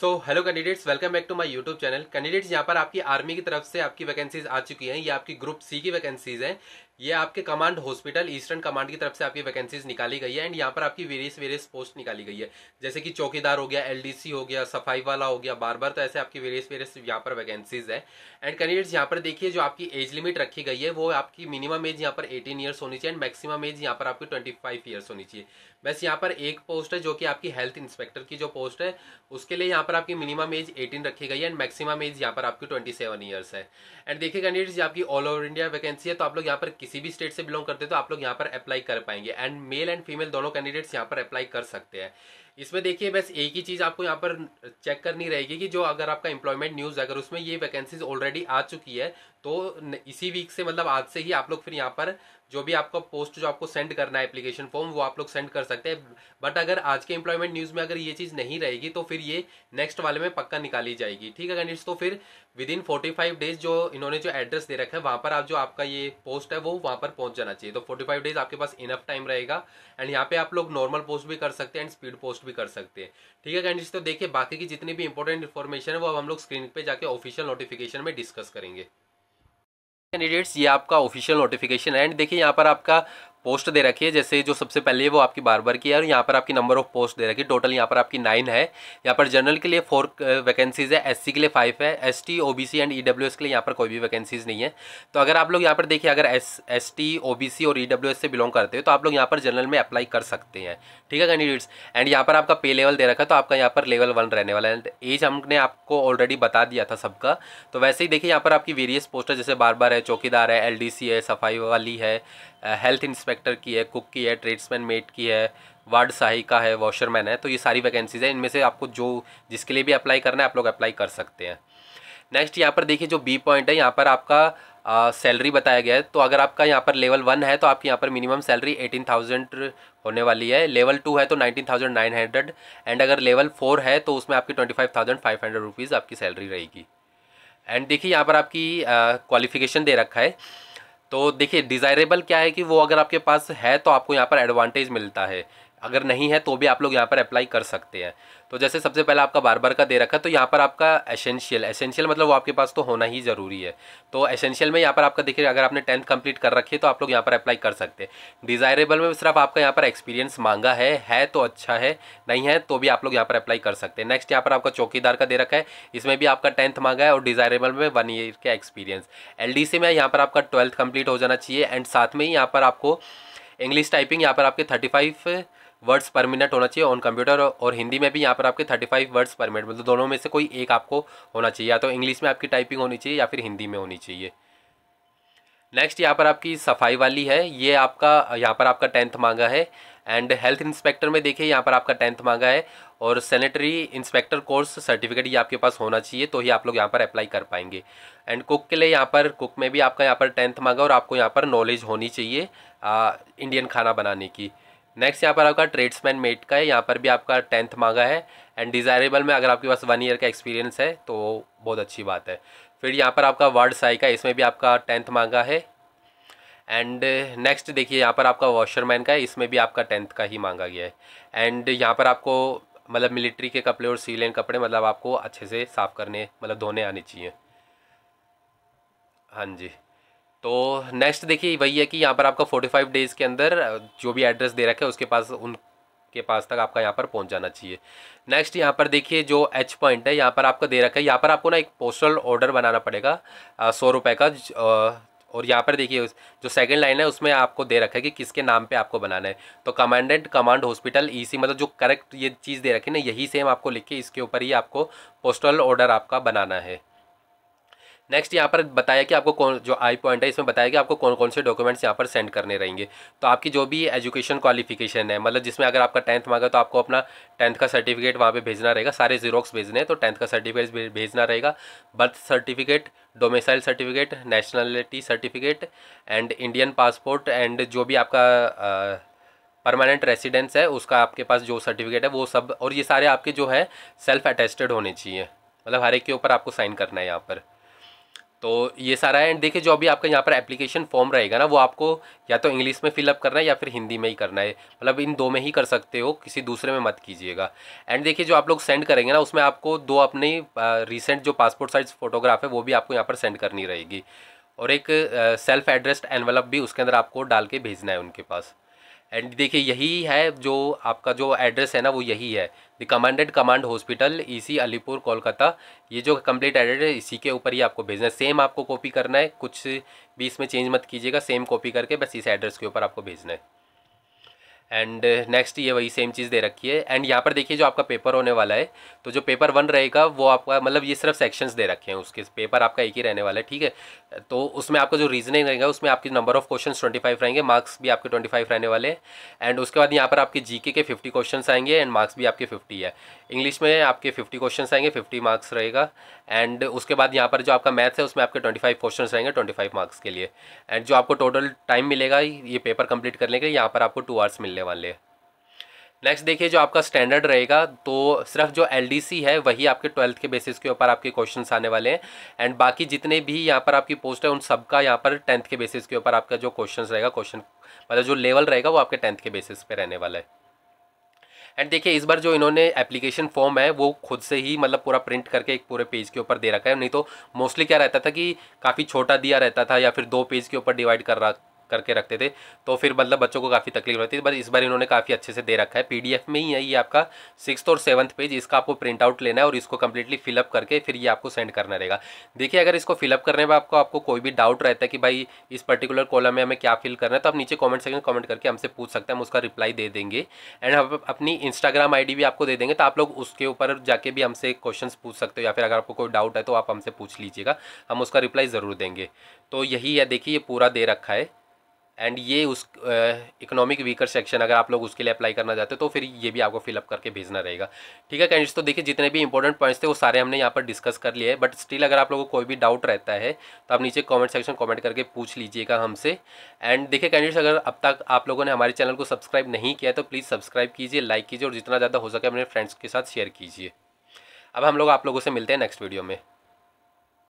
so hello candidates welcome back to my YouTube channel candidates यहाँ पर आपकी army की तरफ से आपकी वैकेंसीज आ चुकी हैं ये आपकी ग्रुप सी की वैकेंसीज हैं ये आपके कमांड हॉस्पिटल ईस्टर्न कमांड की तरफ से आपकी वैकेंसीज निकाली गई है एंड यहाँ पर आपकी वेरियस वेरियस पोस्ट निकाली गई है जैसे कि चौकीदार हो गया एलडीसी हो गया सफाई वाला हो गया बार बार तो ऐसे आपकी वेरियस वेरियस यहाँ पर वैकेंसीज है एंड कैंडिडेट्स यहाँ पर देखिए जो आपकी एज लिमिट रखी गई है वो आपकी मिनिमम एज यहाँ पर एटीन ईयर्स होनी चाहिए एंड मैक्सिमम एज यहाँ पर आपकी ट्वेंटी फाइव ईयर्स होनी चाहिए बस यहाँ पर एक पोस्ट है जो कि आपकी हेल्थ इंस्पेक्टर की जो पोस्ट है उसके लिए यहाँ पर आपकी मिनिमम एज एटीन रखी गई है एंड मैक्सिमम एज यहाँ पर आपकी ट्वेंटी सेवन है एंड देखिए कैंडिडेट्स आपकी ऑल ओवर इंडिया वैकेंसी है तो आप लोग यहाँ पर किस किसी भी स्टेट से बिलोंग करते हैं तो आप लोग यहाँ पर अप्लाई कर पाएंगे एंड मेल एंड फीमेल दोनों कैंडिडेट्स यहाँ पर अप्लाई कर सकते हैं इसमें देखिए बस एक ही चीज़ आपको यहाँ पर चेक करनी रहेगी कि जो अगर आपका एम्प्लॉयमेंट न्यूज़ अगर उसमें ये वैकेंसीज ऑलरेडी आ चुकी है तो इसी वीक से मतलब आज से ही आप लोग फिर यहाँ पर जो भी आपका पोस्ट जो आपको सेंड करना है एप्लीकेशन फॉर्म वो आप लोग सेंड कर सकते हैं बट अगर आज के एम्प्लॉयमेंट न्यूज़ में अगर ये चीज़ नहीं रहेगी तो फिर ये नेक्स्ट वाले में पक्का निकाली जाएगी ठीक है कैंडिडेट्स तो फिर within forty five days जो इन्होंने जो एड्रेस दे रखा है वहां पर आप जो आपका ये पोस्ट है वो वहां पर पहुंच जाना चाहिए तो फोर्टी फाइव डेज आपके पास इनफ टाइम रहेगा एंड यहाँ पे आप लोग नॉर्मल पोस्ट भी कर सकते हैं एंड स्पीड पोस्ट भी कर सकते हैं ठीक है कैंडिडेट्स तो देखिए बाकी की जितनी भी इंपॉर्टेंट इन्फॉर्मेशन है वो अब हम लोग स्क्रीन पर जाकर ऑफिशियल नोटिफिकेशन में डिस्कस करेंगे कैंडिडेट्स ये आपका ऑफिशियल नोटिफिकेशन एंड देखिए यहाँ पर आपका पोस्ट दे रखी है जैसे जो सबसे पहले है वो आपकी बार बार की है और यहाँ पर आपकी नंबर ऑफ पोस्ट दे रखी है टोटल यहाँ पर आपकी नाइन है यहाँ पर जनरल के लिए फोर वैकेंसीज़ uh, है एससी के लिए फाइव है एसटी ओबीसी एंड ईडब्ल्यूएस के लिए यहाँ पर कोई भी वैकेंसीज़ नहीं है तो अगर आप लोग यहाँ पर देखिए अगर एस एस ओबीसी और ई e से बिलोंग करते हो तो आप लोग यहाँ पर जनरल में अप्लाई कर सकते हैं ठीक है कैंडिडेट्स एंड यहाँ पर आपका पे लेवल दे रखा है तो आपका यहाँ पर लेवल वन रहने वाला है एज हमने आपको ऑलरेडी बता दिया था सबका तो वैसे ही देखिए यहाँ पर आपकी वेरियस पोस्ट जैसे बार बार है चौकीदार है एल है सफाई वाली है हेल्थ इंस्पेक्टर की है कुक की है ट्रेड्समैन मेट की है वार्ड सहायिका है वॉशरमैन है तो ये सारी वैकेंसीज़ हैं इनमें से आपको जो जिसके लिए भी अप्लाई करना है आप लोग अप्लाई कर सकते हैं नेक्स्ट यहाँ पर देखिए जो बी पॉइंट है यहाँ पर आपका सैलरी बताया गया है तो अगर आपका यहाँ पर लेवल वन है तो आपकी यहाँ पर मिनिमम सैलरी एटीन थाउजेंड होने वाली है लेवल टू है तो nineteen thousand nine hundred and अगर लेवल फोर है तो उसमें आपकी twenty five thousand five hundred rupees आपकी सैलरी रहेगी एंड देखिए यहाँ पर आपकी क्वालिफिकेशन दे रखा है तो देखिए डिज़ायरेबल क्या है कि वो अगर आपके पास है तो आपको यहाँ पर एडवांटेज मिलता है अगर नहीं है तो भी आप लोग यहाँ पर अप्लाई कर सकते हैं तो जैसे सबसे पहले आपका बार बार का दे रखा है तो यहाँ पर आपका एसेंशियल एसेंशियल मतलब वो आपके पास तो होना ही ज़रूरी है तो एसेंशियल में यहाँ पर आपका देखिए अगर आपने टेंथ कंप्लीट कर रखी है तो आप लोग यहाँ पर अप्लाई कर सकते हैं डिज़ायरेबल में सिर्फ आपका यहाँ पर एक्सपीरियंस मांगा है है तो अच्छा है नहीं है तो भी आप लोग यहाँ पर अप्लाई कर सकते हैं नेक्स्ट यहाँ पर आपका चौकीदार का दे रखा है इसमें भी आपका टेंथ मांगा है और डिज़ायरेबल में वन ईयर का एक्सपीरियंस एल में यहाँ पर आपका ट्वेल्थ कम्प्लीट हो जाना चाहिए एंड साथ में ही यहाँ पर आपको इंग्लिश टाइपिंग यहाँ पर आपके thirty five words per minute होना चाहिए ऑन कंप्यूटर और हिंदी में भी यहाँ पर आपके thirty five words per minute मतलब दोनों में से कोई एक आपको होना चाहिए या तो इंग्लिश में आपकी टाइपिंग होनी चाहिए या फिर हिंदी में होनी चाहिए नेक्स्ट यहाँ पर आपकी सफाई वाली है ये आपका यहाँ पर आपका टेंथ मांगा है एंड हेल्थ इंस्पेक्टर में देखिए यहाँ पर आपका टेंथ मांगा है और सैनिटरी इंस्पेक्टर कोर्स सर्टिफिकेट ये आपके पास होना चाहिए तो ही आप लोग यहाँ पर अप्लाई कर पाएंगे एंड कुक के लिए यहाँ पर कुक में भी आपका यहाँ पर टेंथ मांगा और आपको यहाँ पर नॉलेज होनी चाहिए आ, इंडियन खाना बनाने की नेक्स्ट यहाँ पर आपका ट्रेड्समैन मेट का है यहाँ पर भी आपका टेंथ मांगा है एंड डिज़ायरेबल में अगर आपके पास वन ईयर का एक्सपीरियंस है तो बहुत अच्छी बात है फिर यहाँ पर आपका वर्ड साई का इसमें भी आपका टेंथ मांगा है एंड नेक्स्ट देखिए यहाँ पर आपका वॉशरमैन का है इसमें भी आपका टेंथ का ही मांगा गया है एंड यहाँ पर आपको मतलब मिलिट्री के कपड़े और सिविलियन कपड़े मतलब आपको अच्छे से साफ़ करने मतलब धोने आने चाहिए हाँ जी तो नेक्स्ट देखिए वही है कि यहाँ पर आपका फोर्टी फाइव डेज़ के अंदर जो भी एड्रेस दे रखा है उसके पास उन के पास तक आपका यहाँ पर पहुँच जाना चाहिए नेक्स्ट यहाँ पर देखिए जो एच पॉइंट है यहाँ पर आपका दे रखा है यहाँ पर आपको ना एक पोस्टल ऑर्डर बनाना पड़ेगा सौ रुपये का और यहाँ पर देखिए जो सेकंड लाइन है उसमें आपको दे रखा है कि किसके नाम पे आपको बनाना है तो कमांडेंट कमांड हॉस्पिटल ईसी मतलब जो करेक्ट ये चीज़ दे रखी है ना यही सेम आपको लिख के इसके ऊपर ही आपको पोस्टल ऑर्डर आपका बनाना है नेक्स्ट यहाँ पर बताया कि आपको कौन जो आई पॉइंट है इसमें बताया कि आपको कौन कौन से डॉक्यूमेंट्स यहाँ पर सेंड करने रहेंगे तो आपकी जो भी एजुकेशन क्वालिफिकेशन है मतलब जिसमें अगर आपका टेंथ मांगा तो आपको अपना टेंथ का सर्टिफिकेट वहाँ पे भेजना रहेगा सारे जीरोक्स भेजने हैं तो टेंथ का सर्टिफिकेट भेजना रहेगा birth certificate domicile certificate nationality certificate and Indian passport and जो भी आपका आ, परमानेंट रेसिडेंस है उसका आपके पास जो सर्टिफिकेट है वो सब और ये सारे आपके जो है सेल्फ अटेस्टेड होने चाहिए मतलब हर एक के ऊपर आपको साइन करना है यहाँ पर तो ये सारा है एंड देखिए जो अभी आपका यहाँ पर एप्लीकेशन फॉर्म रहेगा ना वो आपको या तो इंग्लिश में फिलअप करना है या फिर हिंदी में ही करना है मतलब इन दो में ही कर सकते हो किसी दूसरे में मत कीजिएगा एंड देखिए जो आप लोग सेंड करेंगे ना उसमें आपको दो अपनी रिसेंट जो पासपोर्ट साइज फोटोग्राफ है वो भी आपको यहाँ पर सेंड करनी रहेगी और एक सेल्फ एड्रेस्ड एनवलप भी उसके अंदर आपको डाल के भेजना है उनके पास एंड देखिए यही है जो आपका जो एड्रेस है ना वो यही है the commanded command hospital EC Alipur Kolkata ये जो कंप्लीट एड्रेस है इसी के ऊपर ही आपको भेजना है सेम आपको कॉपी करना है कुछ भी इसमें चेंज मत कीजिएगा सेम कॉपी करके बस इस एड्रेस के ऊपर आपको भेजना है एंड नेक्स्ट uh, ये वही सेम चीज़ दे रखी है एंड यहाँ पर देखिए जो आपका पेपर होने वाला है तो जो पेपर वन रहेगा वो आपका मतलब ये सिर्फ सेक्शंस दे रखे हैं उसके पेपर आपका एक ही रहने वाला है ठीक है तो उसमें आपका जो रीजनिंग रहेगा उसमें आपके number of question twenty five रहेंगे मार्क्स भी आपके ट्वेंटी फाइव रहने वाले हैं एंड उसके बाद यहाँ पर आपके जी के फिफ्टी क्वेश्चन आएंगे एंड मार्क्स भी आपके फिफ्टी है इंग्लिश में आपके फिफ्टी क्वेश्चन आएंगे फिफ्टी मार्क्स रहेगा एंड उसके बाद यहाँ पर जो आपका मैथ्स है उसमें आपके ट्वेंटी फाइव क्वेश्चन रहेंगे ट्वेंटी फाइव मार्क्स के लिए एंड जो आपको टोटल टाइम मिलेगा ये पेपर कंप्लीट करने के लिए यहाँ पर आपको टू आवर्स मिलने अवेलेबल वाले नेक्स्ट देखिए जो आपका स्टैंडर्ड रहेगा तो सिर्फ जो एल है वही आपके ट्वेल्थ के बेसिस के ऊपर आपके क्वेश्चन आने वाले हैं एंड बाकी जितने भी यहाँ पर आपकी पोस्ट है उन सब का यहाँ पर टेंथ के बेसिस के ऊपर आपका जो क्वेश्चन रहेगा क्वेश्चन मतलब जो लेवल रहेगा वो आपके टेंथ के बेसिस पे रहने वाला है एंड देखिए इस बार जो इन्होंने एप्लीकेशन फॉर्म है वो खुद से ही मतलब पूरा प्रिंट करके एक पूरे पेज के ऊपर दे रखा है नहीं तो मोस्टली क्या रहता था कि काफ़ी छोटा दिया रहता था या फिर दो पेज के ऊपर डिवाइड कर रहा करके रखते थे तो फिर मतलब बच्चों को काफ़ी तकलीफ रहती थी बट इस बार इन्होंने काफ़ी अच्छे से दे रखा है पी में ही है ये आपका सिक्स और सेवन्थ पेज इसका आपको प्रिंट आउट लेना है और इसको कम्प्लीटली फिलअप करके फिर ये आपको सेंड करना रहेगा देखिए अगर इसको फिलअप करने में आपको आपको कोई भी डाउट रहता है कि भाई इस पर्टिकुलर कॉलम में हमें क्या फिल करना है तो आप नीचे कॉमेंट सेक्शन कॉमेंट करके हमसे पूछ सकते हैं हम उसका रिप्लाई दे देंगे एंड हम अपनी इंस्टाग्राम आई भी आपको दे देंगे तो आप लोग उसके ऊपर जाके भी हमसे क्वेश्चन पूछ सकते हो या फिर अगर आपको कोई डाउट है तो आप हमसे पूछ लीजिएगा हम उसका रिप्लाई ज़रूर देंगे तो यही है देखिए ये पूरा दे रखा है एंड ये उस इकोनॉमिक वीकर सेक्शन अगर आप लोग उसके लिए अप्लाई करना चाहते हो तो फिर ये भी आपको फिलअप करके भेजना रहेगा ठीक है कैंडिडेट्स तो देखिए जितने भी इंपॉर्टेंट पॉइंट्स थे वो सारे हमने यहाँ पर डिस्कस कर लिए बट स्टिल अगर आप लोगों को कोई भी डाउट रहता है तो आप नीचे कॉमेंट सेक्शन कॉमेंट करके पूछ लीजिएगा हमसे एंड देखिए कैंडिडेट्स अगर अब तक आप लोगों ने हमारे चैनल को सब्सक्राइब नहीं किया तो प्लीज़ सब्सक्राइब कीजिए लाइक कीजिए और जितना ज़्यादा हो सके अपने फ्रेंड्स के साथ शेयर कीजिए अब हम लोग आप लोगों से मिलते हैं नेक्स्ट वीडियो में